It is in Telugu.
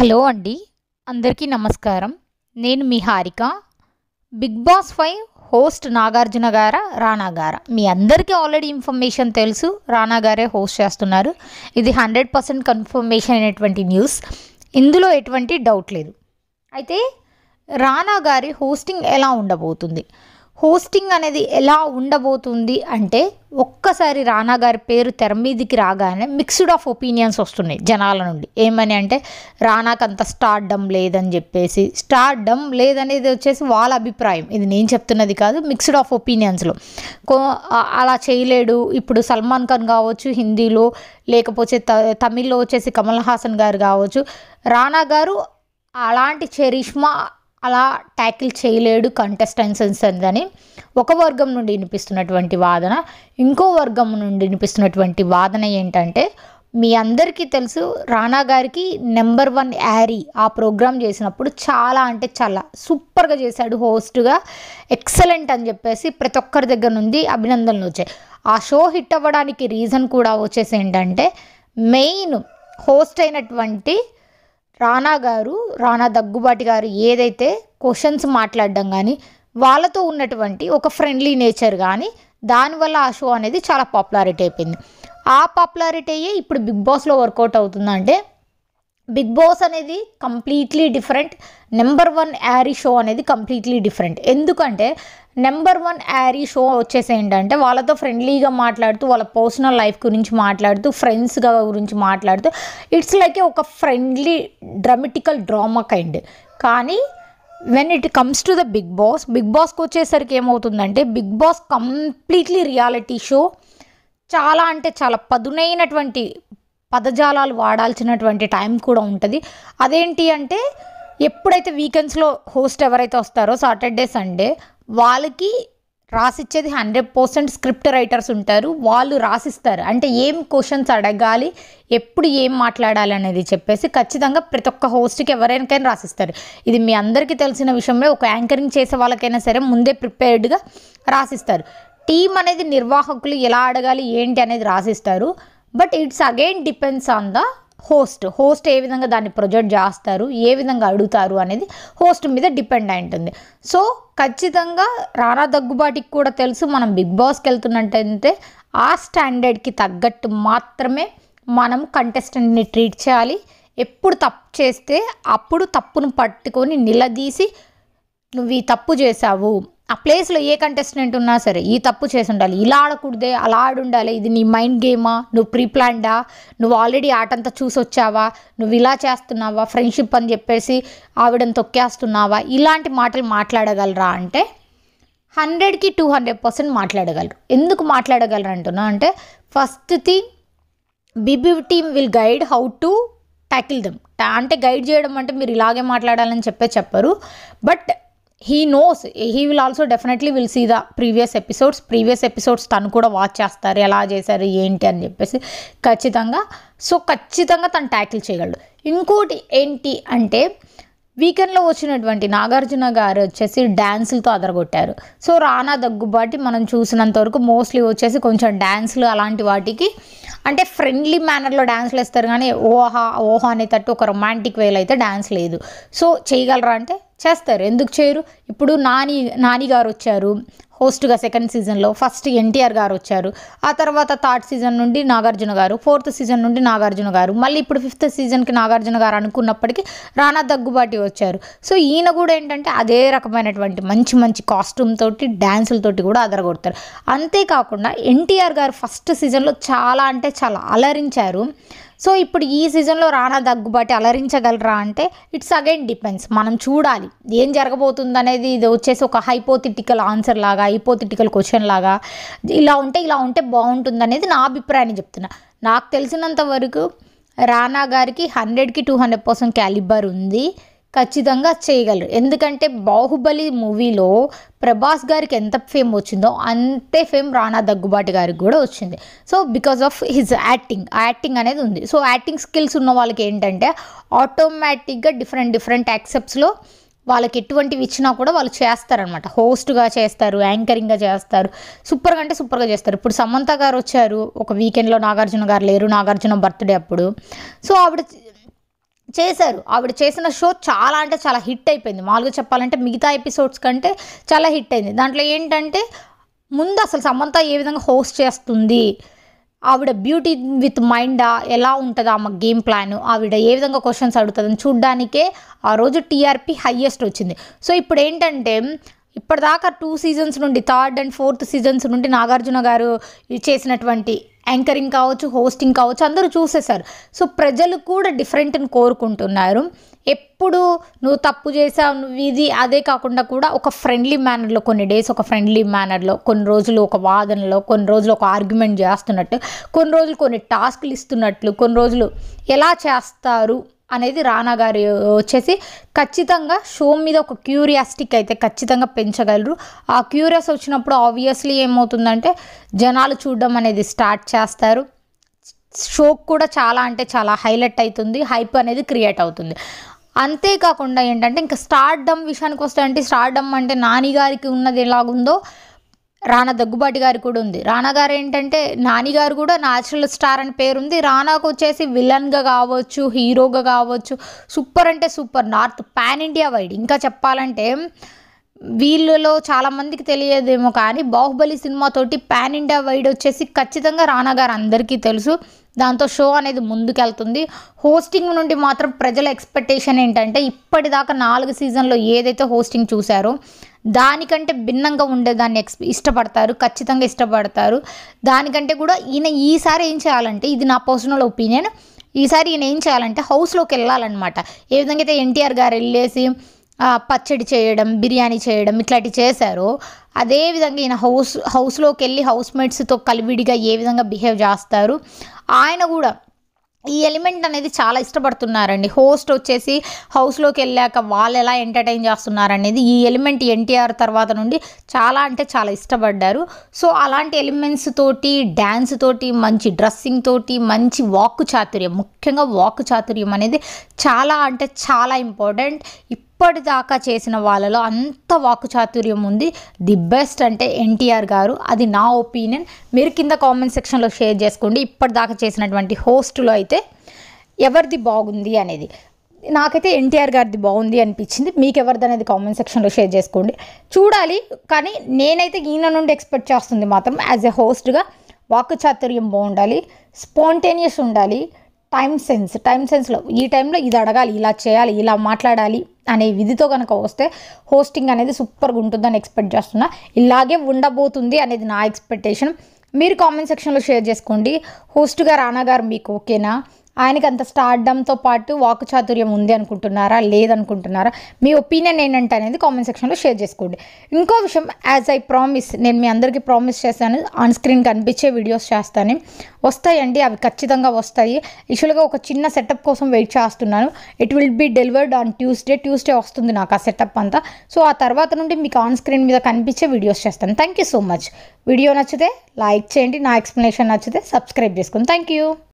హలో అండి అందరికీ నమస్కారం నేను మీ Harika Big Boss five host Nagarjuna గార రానా గార మీ అందరికీ ఆల్రెడీ ఇన్ఫర్మేషన్ తెలుసు రానా గారే హోస్ట్ చేస్తున్నారు ఇది హండ్రెడ్ పర్సెంట్ కన్ఫర్మేషన్ అయినటువంటి న్యూస్ ఇందులో ఎటువంటి డౌట్ లేదు అయితే రానా గారి హోస్టింగ్ ఎలా ఉండబోతుంది హోస్టింగ్ అనేది ఎలా ఉండబోతుంది అంటే ఒక్కసారి రానా గారి పేరు తెర మీదికి రాగానే మిక్స్డ్ ఆఫ్ ఒపీనియన్స్ వస్తున్నాయి జనాల నుండి ఏమని అంటే రానాకు అంత స్టార్డమ్ లేదని చెప్పేసి స్టార్డమ్ లేదనేది వచ్చేసి వాళ్ళ అభిప్రాయం ఇది నేను చెప్తున్నది కాదు మిక్స్డ్ ఆఫ్ ఒపీనియన్స్లో కో అలా చేయలేడు ఇప్పుడు సల్మాన్ ఖాన్ కావచ్చు హిందీలో లేకపోతే త తమిళ్లో వచ్చేసి కమల్ హాసన్ గారు కావచ్చు రానా గారు అలాంటి చరిష్మా అలా ట్యాకిల్ చేయలేడు కంటెస్టెన్సెన్స్ అని ఒక వర్గం నుండి వినిపిస్తున్నటువంటి వాదన ఇంకో వర్గం నుండి వినిపిస్తున్నటువంటి వాదన ఏంటంటే మీ అందరికీ తెలుసు రానా గారికి నెంబర్ వన్ యారీ ఆ ప్రోగ్రామ్ చేసినప్పుడు చాలా అంటే చాలా సూపర్గా చేశాడు హోస్ట్గా ఎక్సలెంట్ అని చెప్పేసి ప్రతి ఒక్కరి దగ్గర నుండి అభినందనలు వచ్చాయి ఆ షో హిట్ అవ్వడానికి రీజన్ కూడా వచ్చేసి ఏంటంటే మెయిన్ హోస్ట్ అయినటువంటి రానా గారు రానా దగ్గుబాటి గారు ఏదైతే క్వశ్చన్స్ మాట్లాడడం కానీ వాళ్ళతో ఉన్నటువంటి ఒక ఫ్రెండ్లీ నేచర్ కానీ దానివల్ల ఆ షో అనేది చాలా పాపులారిటీ అయిపోయింది ఆ పాపులారిటీయే ఇప్పుడు బిగ్ బాస్లో వర్కౌట్ అవుతుందంటే బిగ్ బాస్ అనేది completely different number one Yaari show అనేది కంప్లీట్లీ డిఫరెంట్ ఎందుకంటే నెంబర్ వన్ యారీ షో వచ్చేసి ఏంటంటే వాళ్ళతో ఫ్రెండ్లీగా మాట్లాడుతూ వాళ్ళ పర్సనల్ లైఫ్ గురించి మాట్లాడుతూ ఫ్రెండ్స్గా గురించి మాట్లాడుతూ ఇట్స్ లైక్ ఒక ఫ్రెండ్లీ డ్రామెటికల్ డ్రామా కైండ్ కానీ when it comes to the Big Boss Big బాస్కి వచ్చేసరికి ఏమవుతుందంటే Big Boss completely reality show చాలా అంటే చాలా పదునైనటువంటి పదజాలాలు వాడాల్సినటువంటి టైం కూడా ఉంటుంది అదేంటి అంటే ఎప్పుడైతే వీకెండ్స్లో హోస్ట్ ఎవరైతే వస్తారో సాటర్డే సండే వాళ్ళకి రాసిచ్చేది హండ్రెడ్ పర్సెంట్ స్క్రిప్ట్ రైటర్స్ ఉంటారు వాళ్ళు రాసిస్తారు అంటే ఏం క్వశ్చన్స్ అడగాలి ఎప్పుడు ఏం మాట్లాడాలి అనేది చెప్పేసి ఖచ్చితంగా ప్రతి ఒక్క హోస్ట్కి ఎవరికైనా రాసిస్తారు ఇది మీ అందరికీ తెలిసిన విషయమే ఒక యాంకరింగ్ చేసే వాళ్ళకైనా సరే ముందే ప్రిపేర్డ్గా రాసిస్తారు టీం అనేది నిర్వాహకులు ఎలా అడగాలి ఏంటి అనేది రాసిస్తారు but it's again depends on the host host ఏ విధంగా దాన్ని ప్రొజెక్ట్ చేస్తారు ఏ విధంగా అడుగుతారు అనేది హోస్ట్ మీద డిపెండ్ అయి ఉంటుంది సో ఖచ్చితంగా రానా దగ్గుబాటికి కూడా తెలుసు మనం బిగ్ బాస్కి వెళ్తున్నట్టయితే ఆ స్టాండర్డ్కి తగ్గట్టు మాత్రమే మనం కంటెస్టెంట్ని ట్రీట్ చేయాలి ఎప్పుడు తప్పు చేస్తే అప్పుడు తప్పును పట్టుకొని నిలదీసి నువ్వు ఈ తప్పు చేసావు ఆ ప్లేస్లో ఏ కంటెస్టెంట్ ఉన్నా సరే ఈ తప్పు చేసి ఉండాలి ఇలా ఆడకూడదే అలా ఆడుండాలి ఇది నీ మైండ్ గేమా నువ్వు ప్రీప్లాన్డా నువ్వు ఆల్రెడీ ఆటంతా చూసొచ్చావా నువ్వు ఇలా చేస్తున్నావా ఫ్రెండ్షిప్ అని చెప్పేసి ఆవిడని తొక్కేస్తున్నావా ఇలాంటి మాటలు మాట్లాడగలరా అంటే హండ్రెడ్కి టూ హండ్రెడ్ పర్సెంట్ మాట్లాడగలరు ఎందుకు మాట్లాడగలరు అంటున్నా అంటే first thing BB team will guide how to tackle them అంటే గైడ్ చేయడం అంటే మీరు ఇలాగే మాట్లాడాలని చెప్పే చెప్పరు but he knows he will also definitely will see the previous episodes previous episodes తను కూడా వాచ్ చేస్తారు ఎలా చేశారు ఏంటి అని చెప్పేసి ఖచ్చితంగా సో ఖచ్చితంగా తను ట్యాకిల్ చేయగలడు ఇంకోటి ఏంటి అంటే వీకెండ్లో వచ్చినటువంటి నాగార్జున గారు వచ్చేసి డ్యాన్సులతో అదరగొట్టారు సో రానా దగ్గుబాటి మనం చూసినంత వరకు మోస్ట్లీ వచ్చేసి కొంచెం డ్యాన్సులు అలాంటి వాటికి అంటే ఫ్రెండ్లీ మేనర్లో డ్యాన్సులు వేస్తారు కానీ ఓహా ఓహా అనేటట్టు ఒక రొమాంటిక్ వేలో అయితే డ్యాన్స్ లేదు సో చేయగలరా అంటే చేస్తారు ఎందుకు చేయరు ఇప్పుడు నాని నాని గారు వచ్చారు హోస్ట్గా సెకండ్ సీజన్లో ఫస్ట్ ఎన్టీఆర్ గారు వచ్చారు ఆ తర్వాత థర్డ్ సీజన్ నుండి నాగార్జున గారు ఫోర్త్ సీజన్ నుండి నాగార్జున గారు మళ్ళీ ఇప్పుడు ఫిఫ్త్ సీజన్కి నాగార్జున గారు అనుకున్నప్పటికీ రానా దగ్గుబాటి వచ్చారు సో ఈయన కూడా ఏంటంటే అదే రకమైనటువంటి మంచి మంచి కాస్ట్యూమ్ తోటి డ్యాన్సులతోటి కూడా అదరగొడతారు అంతేకాకుండా ఎన్టీఆర్ గారు ఫస్ట్ సీజన్లో చాలా అంటే చాలా అలరించారు సో ఇప్పుడు ఈ సీజన్లో రానా దగ్గుబాటి అలరించగలరా అంటే ఇట్స్ అగైన్ డిపెండ్స్ మనం చూడాలి ఏం జరగబోతుంది అనేది ఇది వచ్చేసి ఒక హైపోథిటికల్ ఆన్సర్ లాగా హైపోథిటికల్ క్వశ్చన్ లాగా ఇలా ఉంటే ఇలా ఉంటే బాగుంటుంది అనేది నా అభిప్రాయాన్ని చెప్తున్నా నాకు తెలిసినంత వరకు రానా గారికి హండ్రెడ్కి టూ హండ్రెడ్ పర్సెంట్ క్యాలిబర్ ఉంది ఖచ్చితంగా చేయగలరు ఎందుకంటే బాహుబలి మూవీలో ప్రభాస్ గారికి ఎంత ఫేమ్ వచ్చిందో అంతే ఫేమ్ రానా దగ్గుబాటి గారికి కూడా వచ్చింది so because of his acting acting అనేది ఉంది సో యాక్టింగ్ స్కిల్స్ ఉన్న వాళ్ళకి ఏంటంటే ఆటోమేటిక్గా డిఫరెంట్ డిఫరెంట్ యాక్సెప్ట్స్లో వాళ్ళకి ఎటువంటివి ఇచ్చినా కూడా వాళ్ళు చేస్తారనమాట హోస్ట్గా చేస్తారు యాంకరింగ్గా చేస్తారు సూపర్గా అంటే సూపర్గా చేస్తారు ఇప్పుడు సమంత గారు వచ్చారు ఒక వీకెండ్లో నాగార్జున గారు లేరు నాగార్జున బర్త్డే అప్పుడు సో ఆవిడ చేశారు ఆవిడ చేసిన షో చాలా అంటే చాలా హిట్ అయిపోయింది మామూలుగా చెప్పాలంటే మిగతా ఎపిసోడ్స్ కంటే చాలా హిట్ అయింది దాంట్లో ఏంటంటే ముందు అసలు సమంత ఏ విధంగా హోస్ట్ చేస్తుంది ఆవిడ బ్యూటీ విత్ మైండా ఎలా ఉంటుంది ఆమె గేమ్ ప్లాన్ ఆవిడ ఏ విధంగా క్వశ్చన్స్ అడుగుతుందని చూడ్డానికే ఆ రోజు టీఆర్పీ హయ్యెస్ట్ వచ్చింది సో ఇప్పుడు ఏంటంటే ఇప్పటిదాకా టూ సీజన్స్ నుండి థర్డ్ అండ్ ఫోర్త్ సీజన్స్ నుండి నాగార్జున గారు చేసినటువంటి యాంకరింగ్ కావచ్చు హోస్టింగ్ కావచ్చు అందరూ చూసేశారు సో ప్రజలు కూడా డిఫరెంట్ని కోరుకుంటున్నారు ఎప్పుడు నువ్వు తప్పు చేసావు నువ్వు ఇది అదే కాకుండా కూడా ఒక ఫ్రెండ్లీ మేనర్లో కొన్ని డేస్ ఒక ఫ్రెండ్లీ మేనర్లో కొన్ని రోజులు ఒక వాదనలో కొన్ని రోజులు ఒక ఆర్గ్యుమెంట్ చేస్తున్నట్టు కొన్ని రోజులు కొన్ని టాస్క్లు ఇస్తున్నట్లు కొన్ని రోజులు ఎలా చేస్తారు అనేది రానా గారు వచ్చేసి ఖచ్చితంగా షో మీద ఒక క్యూరియాసిటీకి అయితే ఖచ్చితంగా పెంచగలరు ఆ క్యూరియస్ వచ్చినప్పుడు ఆబ్వియస్లీ ఏమవుతుందంటే జనాలు చూడడం అనేది స్టార్ట్ చేస్తారు షో కూడా చాలా అంటే చాలా హైలైట్ అవుతుంది హైప్ అనేది క్రియేట్ అవుతుంది అంతేకాకుండా ఏంటంటే ఇంకా స్టార్డమ్ విషయానికి వస్తే అంటే స్టార్డమ్ అంటే నాని గారికి ఉన్నది ఎలాగుందో రానా దగ్గుబాటి గారి కూడా ఉంది రానా గారు ఏంటంటే నాని గారు కూడా న్యాచురల్ స్టార్ అని పేరు ఉంది రానాకు వచ్చేసి విలన్గా కావచ్చు హీరోగా కావచ్చు సూపర్ అంటే super north pan India wide ఇంకా చెప్పాలంటే వీళ్ళలో చాలామందికి తెలియదేమో కానీ బాహుబలి సినిమాతోటి పాన్ ఇండియా వైడ్ వచ్చేసి ఖచ్చితంగా రానా గారు అందరికీ తెలుసు దాంతో షో అనేది ముందుకెళ్తుంది హోస్టింగ్ నుండి మాత్రం ప్రజల ఎక్స్పెక్టేషన్ ఏంటంటే ఇప్పటిదాకా నాలుగు సీజన్లో ఏదైతే హోస్టింగ్ చూశారో దానికంటే భిన్నంగా ఉండేదాన్ని ఎక్స్ ఇష్టపడతారు ఖచ్చితంగా ఇష్టపడతారు దానికంటే కూడా ఈయన ఈసారి ఏం చేయాలంటే ఇది నా పర్సనల్ ఒపీనియన్ ఈసారి ఈయన ఏం చేయాలంటే హౌస్లోకి వెళ్ళాలన్నమాట ఏ విధంగా అయితే ఎన్టీఆర్ గారు వెళ్ళేసి పచ్చడి చేయడం బిర్యానీ చేయడం ఇట్లాంటివి చేశారో అదేవిధంగా ఈయన హౌస్ హౌస్లోకి వెళ్ళి హౌస్మేట్స్తో కలివిడిగా ఏ విధంగా బిహేవ్ చేస్తారు ఆయన కూడా ఈ ఎలిమెంట్ అనేది చాలా ఇష్టపడుతున్నారండి హోస్ట్ వచ్చేసి హౌస్లోకి వెళ్ళాక వాళ్ళు ఎలా ఎంటర్టైన్ చేస్తున్నారనేది ఈ ఎలిమెంట్ ఎన్టీఆర్ తర్వాత నుండి చాలా అంటే చాలా ఇష్టపడ్డారు సో అలాంటి ఎలిమెంట్స్ తోటి డ్యాన్స్ తోటి మంచి డ్రెస్సింగ్ తోటి మంచి వాక్ చాతుర్యం ముఖ్యంగా వాక్ చాతుర్యం అనేది చాలా అంటే చాలా ఇంపార్టెంట్ ఇప్పటిదాకా చేసిన వాళ్ళలో అంత వాకుచాతుర్యం ఉంది ది బెస్ట్ అంటే ఎన్టీఆర్ గారు అది నా ఒపీనియన్ మీరు కింద కామెంట్ సెక్షన్లో షేర్ చేసుకోండి ఇప్పటిదాకా చేసినటువంటి హోస్టులో అయితే ఎవరిది బాగుంది అనేది నాకైతే ఎన్టీఆర్ గారిది బాగుంది అనిపించింది మీకు ఎవరిది అనేది కామెంట్ సెక్షన్లో షేర్ చేసుకోండి చూడాలి కానీ నేనైతే ఈయన నుండి ఎక్స్పెక్ట్ చేస్తుంది మాత్రం యాజ్ ఎ హోస్ట్గా వాక్ చాతుర్యం బాగుండాలి స్పాంటేనియస్ ఉండాలి టైం సెన్స్ టైం సెన్స్లో ఈ టైంలో ఇది అడగాలి ఇలా చేయాలి ఇలా మాట్లాడాలి అనే విధితో కనుక వస్తే హోస్టింగ్ అనేది సూపర్గా ఉంటుందని ఎక్స్పెక్ట్ చేస్తున్నా ఇలాగే ఉండబోతుంది అనేది నా ఎక్స్పెక్టేషన్ మీరు కామెంట్ సెక్షన్లో షేర్ చేసుకోండి హోస్ట్గా రానా గారు మీకు ఓకేనా ఆయనకి అంత స్టార్డంతో పాటు వాక్ చాతుర్యం ఉంది అనుకుంటున్నారా లేదనుకుంటున్నారా మీ ఒపీనియన్ ఏంటంటే అనేది కామెంట్ సెక్షన్లో షేర్ చేసుకోండి ఇంకో విషయం యాజ్ ఐ ప్రామిస్ నేను మీ అందరికీ ప్రామిస్ చేస్తాను ఆన్ స్క్రీన్ కనిపించే వీడియోస్ చేస్తాను వస్తాయండి అవి ఖచ్చితంగా వస్తాయి యాక్చువల్గా ఒక చిన్న సెటప్ కోసం వెయిట్ చేస్తున్నాను it will be delivered on Tuesday Tuesday వస్తుంది నాకు ఆ సెటప్ అంతా సో ఆ తర్వాత నుండి మీకు ఆన్ స్క్రీన్ మీద కనిపించే వీడియోస్ చేస్తాను thank you so much video నచ్చితే లైక్ చేయండి నా ఎక్స్ప్లెనేషన్ నచ్చితే సబ్స్క్రైబ్ చేసుకోండి థ్యాంక్ యూ